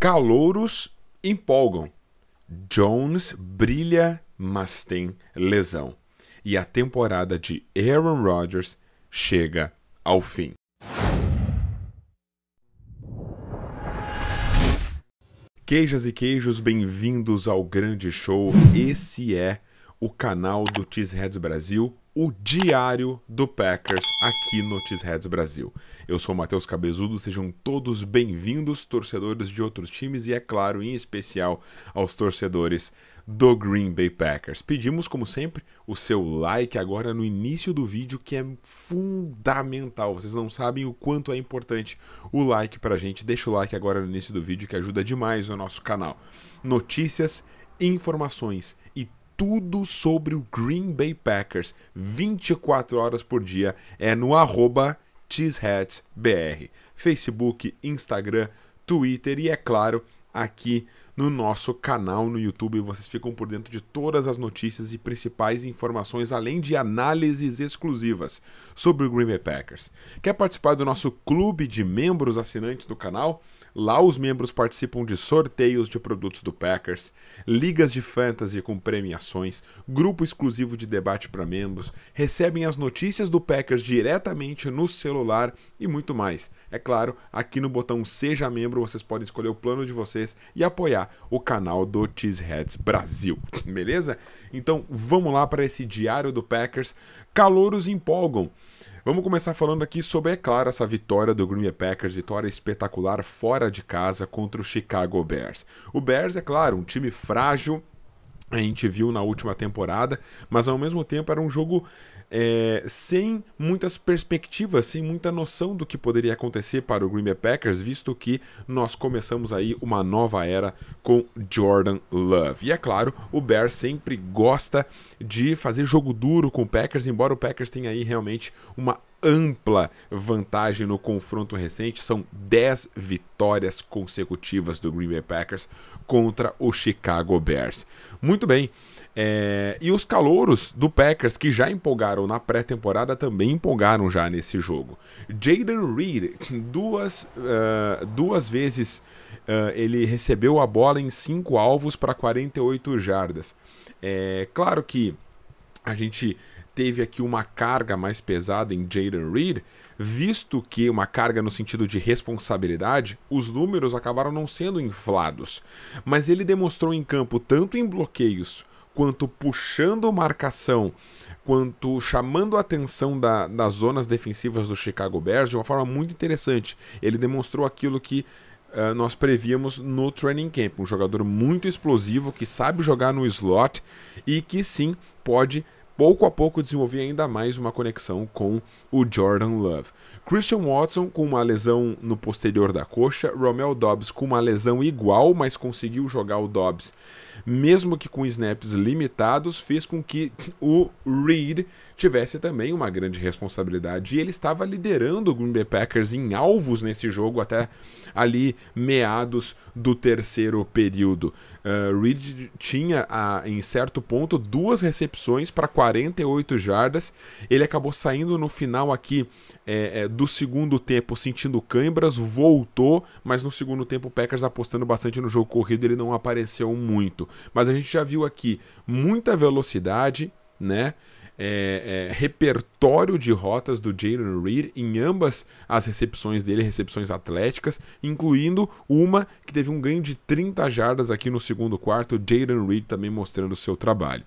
Calouros empolgam. Jones brilha, mas tem lesão. E a temporada de Aaron Rodgers chega ao fim. Queijas e queijos, bem-vindos ao grande show. Esse é o canal do Cheeseheads Brasil o Diário do Packers aqui no Cheeseheads Brasil. Eu sou o Matheus Cabezudo, sejam todos bem-vindos, torcedores de outros times e, é claro, em especial aos torcedores do Green Bay Packers. Pedimos, como sempre, o seu like agora no início do vídeo, que é fundamental. Vocês não sabem o quanto é importante o like para a gente. Deixa o like agora no início do vídeo, que ajuda demais o nosso canal. Notícias, informações tudo sobre o Green Bay Packers, 24 horas por dia, é no arroba cheeseheadsbr. Facebook, Instagram, Twitter e, é claro, aqui no nosso canal no YouTube. Vocês ficam por dentro de todas as notícias e principais informações, além de análises exclusivas sobre o Green Bay Packers. Quer participar do nosso clube de membros assinantes do canal? Lá os membros participam de sorteios de produtos do Packers, ligas de fantasy com premiações, grupo exclusivo de debate para membros, recebem as notícias do Packers diretamente no celular e muito mais. É claro, aqui no botão seja membro vocês podem escolher o plano de vocês e apoiar o canal do Cheeseheads Brasil, beleza? Então vamos lá para esse diário do Packers. Calouros empolgam. Vamos começar falando aqui sobre, é claro, essa vitória do Green Bay Packers, vitória espetacular fora de casa contra o Chicago Bears. O Bears, é claro, um time frágil, a gente viu na última temporada, mas ao mesmo tempo era um jogo é, sem muitas perspectivas, sem muita noção do que poderia acontecer para o Green Bay Packers, visto que nós começamos aí uma nova era com Jordan Love. E é claro, o Bear sempre gosta de fazer jogo duro com o Packers, embora o Packers tenha aí realmente uma ampla vantagem no confronto recente. São 10 vitórias consecutivas do Green Bay Packers contra o Chicago Bears. Muito bem. É... e os calouros do Packers que já empolgaram na pré-temporada também empolgaram já nesse jogo. Jaden Reed, duas, uh, duas vezes uh, ele recebeu a bola em 5 alvos para 48 jardas. É claro que a gente teve aqui uma carga mais pesada em Jaden Reed, visto que uma carga no sentido de responsabilidade, os números acabaram não sendo inflados. Mas ele demonstrou em campo, tanto em bloqueios, quanto puxando marcação, quanto chamando a atenção da, das zonas defensivas do Chicago Bears de uma forma muito interessante. Ele demonstrou aquilo que Uh, nós prevíamos no training camp. Um jogador muito explosivo que sabe jogar no slot e que sim pode pouco a pouco desenvolvi ainda mais uma conexão com o Jordan Love. Christian Watson com uma lesão no posterior da coxa, Romel Dobbs com uma lesão igual, mas conseguiu jogar o Dobbs, mesmo que com snaps limitados, fez com que o Reed tivesse também uma grande responsabilidade. E ele estava liderando o Green Bay Packers em alvos nesse jogo até ali meados do terceiro período. Uh, Reed tinha, a, ah, em certo ponto, duas recepções para 48 jardas. Ele acabou saindo no final aqui é, é, do segundo tempo, sentindo câimbras, voltou, mas no segundo tempo o Packers apostando bastante no jogo corrido, ele não apareceu muito. Mas a gente já viu aqui muita velocidade, né? É, repertório notório de rotas do Jalen Reed em ambas as recepções dele, recepções atléticas, incluindo uma que teve um ganho de 30 jardas aqui no segundo quarto, Jalen Reed também mostrando o seu trabalho.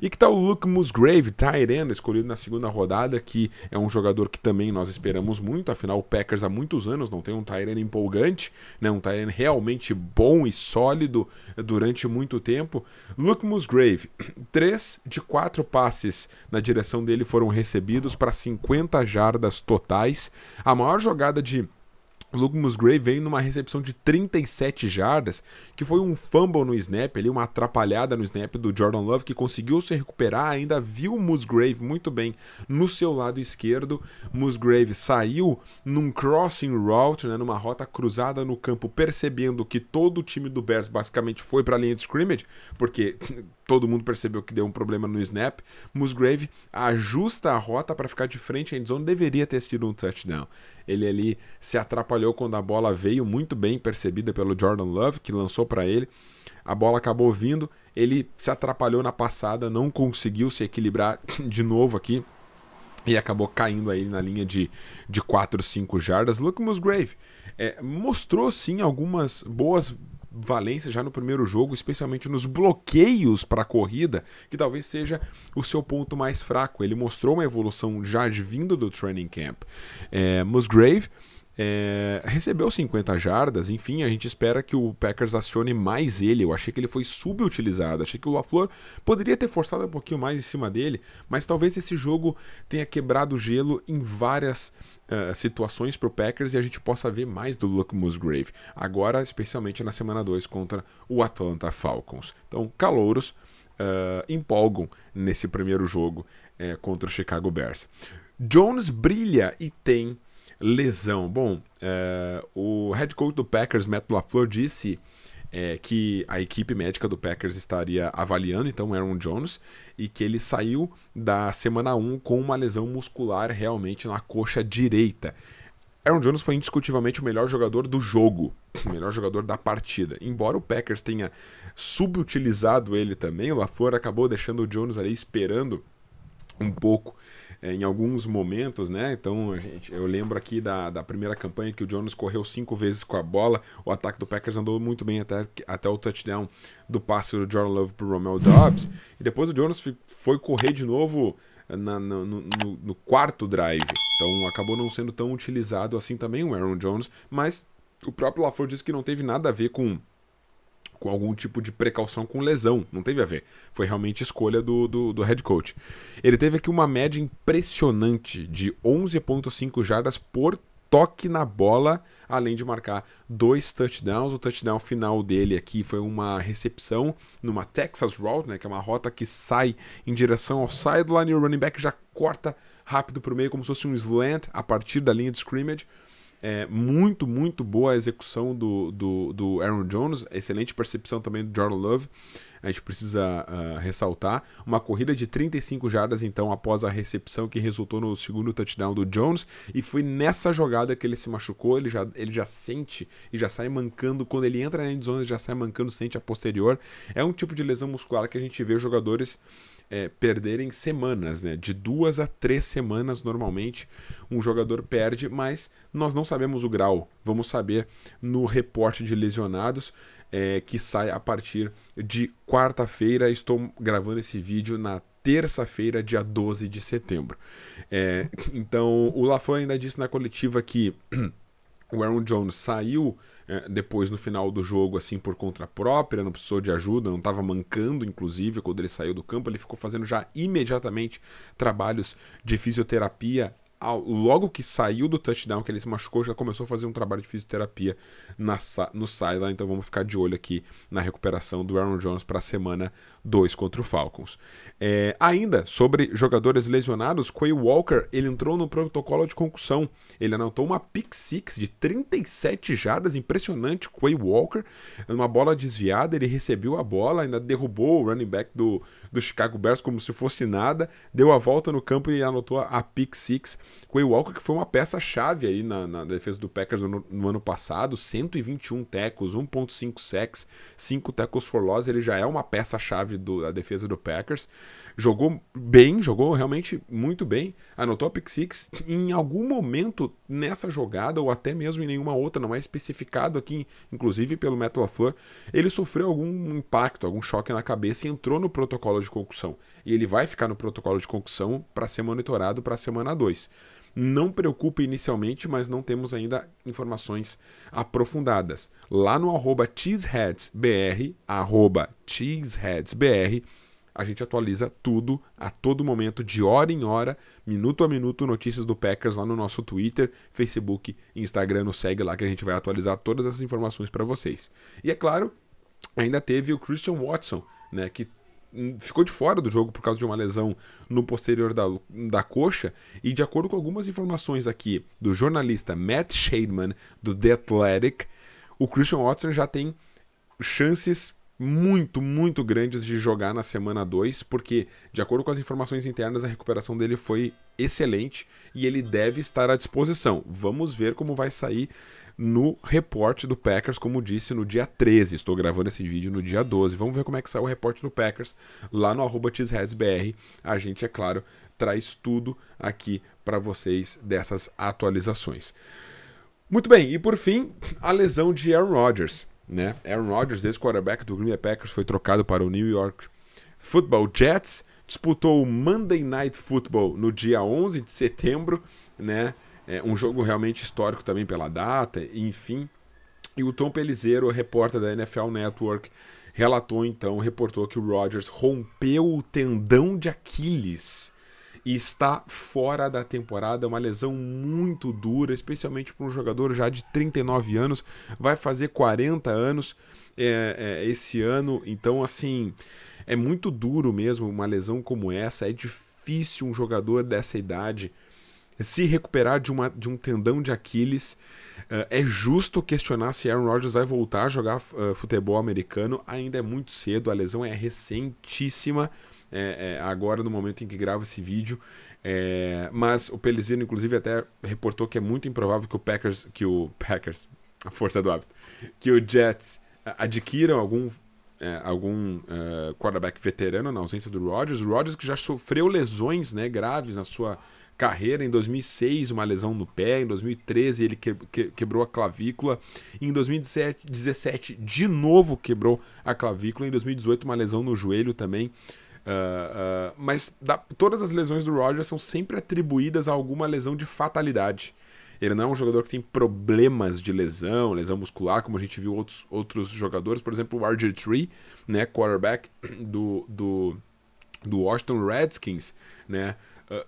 E que tal o Luke Musgrave, Tyrena, escolhido na segunda rodada, que é um jogador que também nós esperamos muito, afinal o Packers há muitos anos não tem um Tyrena empolgante, né, um Tyrena realmente bom e sólido eh, durante muito tempo. Luke Musgrave, 3 de 4 passes na direção dele foram recebidos recebidos para 50 jardas totais. A maior jogada de Luke Musgrave veio numa recepção de 37 jardas, que foi um fumble no snap ali, uma atrapalhada no snap do Jordan Love, que conseguiu se recuperar, ainda viu Musgrave muito bem no seu lado esquerdo. Musgrave saiu num crossing route, né, numa rota cruzada no campo, percebendo que todo o time do Bears basicamente foi para a linha de scrimmage, porque todo mundo percebeu que deu um problema no snap. Musgrave ajusta a rota para ficar de frente à endzone, deveria ter sido um touchdown. Ele ali se atrapalhou falhou quando a bola veio, muito bem percebida pelo Jordan Love, que lançou para ele. A bola acabou vindo, ele se atrapalhou na passada, não conseguiu se equilibrar de novo aqui e acabou caindo aí na linha de, de 4, 5 jardas. Luke Musgrave é, mostrou sim algumas boas valências já no primeiro jogo, especialmente nos bloqueios para a corrida, que talvez seja o seu ponto mais fraco. Ele mostrou uma evolução já vindo do training camp. É, Musgrave é, recebeu 50 jardas, enfim, a gente espera que o Packers acione mais ele. Eu achei que ele foi subutilizado, achei que o LaFleur poderia ter forçado um pouquinho mais em cima dele, mas talvez esse jogo tenha quebrado o gelo em várias uh, situações para o Packers e a gente possa ver mais do Luke Musgrave, agora especialmente na semana 2 contra o Atlanta Falcons. Então, calouros uh, empolgam nesse primeiro jogo uh, contra o Chicago Bears. Jones brilha e tem lesão. Bom, é, o head coach do Packers, Matt LaFleur, disse é, que a equipe médica do Packers estaria avaliando, então, Aaron Jones, e que ele saiu da semana 1 com uma lesão muscular realmente na coxa direita. Aaron Jones foi indiscutivelmente o melhor jogador do jogo, o melhor jogador da partida. Embora o Packers tenha subutilizado ele também, o LaFleur acabou deixando o Jones ali esperando um pouco é, em alguns momentos, né? Então, gente, eu lembro aqui da, da primeira campanha que o Jones correu cinco vezes com a bola. O ataque do Packers andou muito bem até, até o touchdown do passe do Jordan Love pro Romel uhum. Dobbs. E depois o Jones foi correr de novo eh, na, no, no, no quarto drive. Então acabou não sendo tão utilizado assim também o Aaron Jones, mas o próprio LaFleur disse que não teve nada a ver com com algum tipo de precaução com lesão. Não teve a ver. Foi realmente escolha do, do, do head coach. Ele teve aqui uma média impressionante de 11,5 jardas por toque na bola, além de marcar dois touchdowns. O touchdown final dele aqui foi uma recepção numa Texas Route, né, que é uma rota que sai em direção ao sideline e o running back já corta rápido para o meio, como se fosse um slant a partir da linha de scrimmage. É, muito, muito boa a execução do, do, do, Aaron Jones. Excelente percepção também do Jordan Love. A gente precisa uh, ressaltar. Uma corrida de 35 jardas, então, após a recepção que resultou no segundo touchdown do Jones. E foi nessa jogada que ele se machucou. Ele já, ele já sente e já sai mancando. Quando ele entra na endzone, ele já sai mancando, sente a posterior. É um tipo de lesão muscular que a gente vê jogadores é, perderem semanas, né? De duas a três semanas, normalmente, um jogador perde, mas nós não sabemos o grau. Vamos saber no reporte de lesionados, é, que sai a partir de quarta-feira. Estou gravando esse vídeo na terça-feira, dia 12 de setembro. É, então, o Lafan ainda disse na coletiva que o Aaron Jones saiu é, depois no final do jogo, assim, por conta própria, não precisou de ajuda, não estava mancando, inclusive, quando ele saiu do campo, ele ficou fazendo já imediatamente trabalhos de fisioterapia logo que saiu do touchdown, que ele se machucou, já começou a fazer um trabalho de fisioterapia na, no sideline. Então vamos ficar de olho aqui na recuperação do Aaron Jones para a semana 2 contra o Falcons. É, ainda sobre jogadores lesionados, Quay Walker ele entrou no protocolo de concussão. Ele anotou uma pick six de 37 jardas, impressionante. Quay Walker, uma bola desviada, ele recebeu a bola, ainda derrubou o running back do, do Chicago Bears como se fosse nada, deu a volta no campo e anotou a pick six Quay Walker, que foi uma peça-chave aí na, na, defesa do Packers no, no ano passado, 121 tecos, 1.5 sacks, 5 tecos for loss, ele já é uma peça-chave da defesa do Packers. Jogou bem, jogou realmente muito bem, anotou a pick six, em algum momento nessa jogada, ou até mesmo em nenhuma outra, não é especificado aqui, inclusive pelo Metal Flor, ele sofreu algum impacto, algum choque na cabeça e entrou no protocolo de concussão e ele vai ficar no protocolo de concussão para ser monitorado para a semana 2. Não preocupe inicialmente, mas não temos ainda informações aprofundadas. Lá no arroba cheeseheadsbr, arroba cheeseheadsbr, a gente atualiza tudo a todo momento, de hora em hora, minuto a minuto, notícias do Packers lá no nosso Twitter, Facebook, Instagram, nos segue lá que a gente vai atualizar todas essas informações para vocês. E é claro, ainda teve o Christian Watson, né, que ficou de fora do jogo por causa de uma lesão no posterior da, da coxa, e de acordo com algumas informações aqui do jornalista Matt Shademan, do The Athletic, o Christian Watson já tem chances muito, muito grandes de jogar na semana 2, porque, de acordo com as informações internas, a recuperação dele foi excelente e ele deve estar à disposição. Vamos ver como vai sair no reporte do Packers, como disse, no dia 13. Estou gravando esse vídeo no dia 12. Vamos ver como é que sai o reporte do Packers lá no arroba BR. A gente, é claro, traz tudo aqui para vocês dessas atualizações. Muito bem, e por fim, a lesão de Aaron Rodgers. Né? Aaron Rodgers, ex-quarterback do Green Bay Packers, foi trocado para o New York Football Jets, disputou o Monday Night Football no dia 11 de setembro, né? É um jogo realmente histórico também pela data, enfim. E o Tom Pelizeiro, repórter da NFL Network, relatou então, reportou que o Rodgers rompeu o tendão de Aquiles e está fora da temporada, é uma lesão muito dura, especialmente para um jogador já de 39 anos, vai fazer 40 anos é, é, esse ano, então assim, é muito duro mesmo uma lesão como essa, é difícil um jogador dessa idade se recuperar de, uma, de um tendão de Aquiles. Uh, é justo questionar se Aaron Rodgers vai voltar a jogar uh, futebol americano. Ainda é muito cedo, a lesão é recentíssima. É, é, agora, no momento em que grava esse vídeo. É, mas o Pelizino, inclusive, até reportou que é muito improvável que o Packers, que o Packers, a força do hábito, que o Jets adquiram algum é, algum quarterback veterano na ausência do Rodgers. O Rodgers que já sofreu lesões né, graves na sua carreira. Em 2006, uma lesão no pé. Em 2013, ele que, que, quebrou a clavícula. Em 2017, de novo quebrou a clavícula. Em 2018, uma lesão no joelho também. Uh, uh, mas da, todas as lesões do Rogers são sempre atribuídas a alguma lesão de fatalidade. Ele não é um jogador que tem problemas de lesão, lesão muscular, como a gente viu outros, outros jogadores. Por exemplo, o RG3, né, quarterback do, do, do Washington Redskins, né,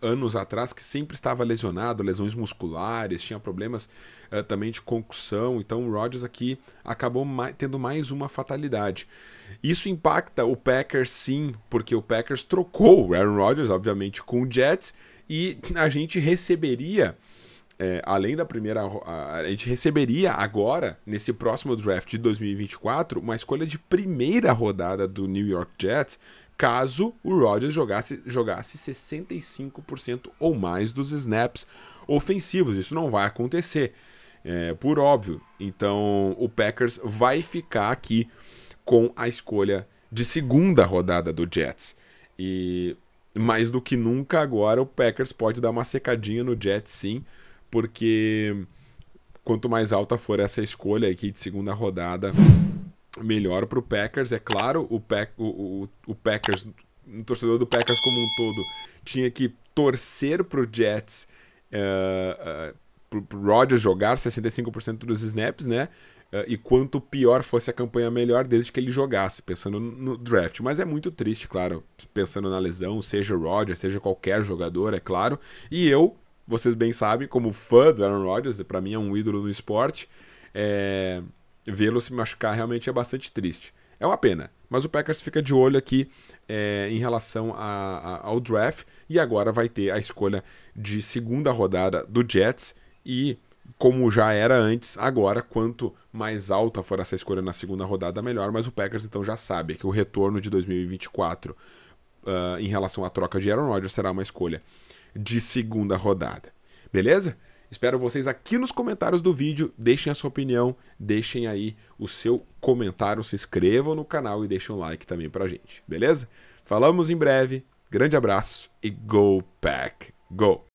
anos atrás que sempre estava lesionado, lesões musculares, tinha problemas uh, também de concussão. Então o Rodgers aqui acabou tendo mais uma fatalidade. Isso impacta o Packers sim, porque o Packers trocou o Aaron Rodgers, obviamente, com o Jets e a gente receberia. É, além da primeira, a gente receberia agora, nesse próximo draft de 2024, uma escolha de primeira rodada do New York Jets caso o Rodgers jogasse, jogasse 65% ou mais dos snaps ofensivos. Isso não vai acontecer, é, por óbvio. Então o Packers vai ficar aqui com a escolha de segunda rodada do Jets. E mais do que nunca agora o Packers pode dar uma secadinha no Jets sim, porque quanto mais alta for essa escolha aqui de segunda rodada, melhor para o Packers, é claro. O, Pack, o, o, o Packers, o torcedor do Packers como um todo, tinha que torcer para o Jets, uh, eh, uh, eh, para o Rodgers jogar 65% dos snaps, né? Uh, e quanto pior fosse a campanha, melhor, desde que ele jogasse, pensando no draft. Mas é muito triste, claro, pensando na lesão, seja o Rodgers, seja qualquer jogador, é claro. E eu, vocês bem sabem, como fã do Aaron Rodgers, para mim é um ídolo no esporte, é vê-lo se machucar realmente é bastante triste. É uma pena, mas o Packers fica de olho aqui é, em relação a, a, ao draft e agora vai ter a escolha de segunda rodada do Jets e como já era antes, agora quanto mais alta for essa escolha na segunda rodada, melhor. Mas o Packers então já sabe que o retorno de 2024 uh, ah, em relação à troca de Aaron Rodgers será uma escolha de segunda rodada. Beleza? Espero vocês aqui nos comentários do vídeo. Deixem a sua opinião, deixem aí o seu comentário, se inscrevam no canal e deixem um like também pra gente, beleza? Falamos em breve. Grande abraço e go pack go.